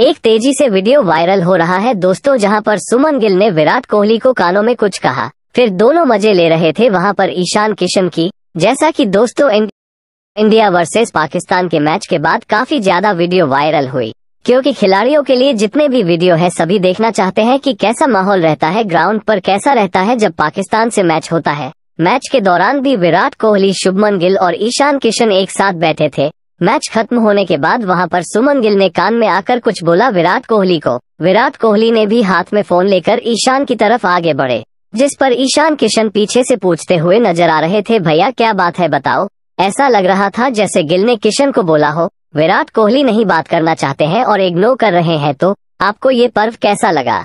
एक तेजी से वीडियो वायरल हो रहा है दोस्तों जहां पर सुमन गिल ने विराट कोहली को कानों में कुछ कहा फिर दोनों मजे ले रहे थे वहां पर ईशान किशन की जैसा कि दोस्तों इंडिया वर्सेस पाकिस्तान के मैच के बाद काफी ज्यादा वीडियो वायरल हुई क्योंकि खिलाड़ियों के लिए जितने भी वीडियो है सभी देखना चाहते है की कैसा माहौल रहता है ग्राउंड आरोप कैसा रहता है जब पाकिस्तान ऐसी मैच होता है मैच के दौरान भी विराट कोहली शुभमन गिल और ईशान किशन एक साथ बैठे थे मैच खत्म होने के बाद वहां पर सुमन गिल ने कान में आकर कुछ बोला विराट कोहली को विराट कोहली ने भी हाथ में फोन लेकर ईशान की तरफ आगे बढ़े जिस पर ईशान किशन पीछे से पूछते हुए नजर आ रहे थे भैया क्या बात है बताओ ऐसा लग रहा था जैसे गिल ने किशन को बोला हो विराट कोहली नहीं बात करना चाहते हैं और इग्नोर कर रहे हैं तो आपको ये पर्व कैसा लगा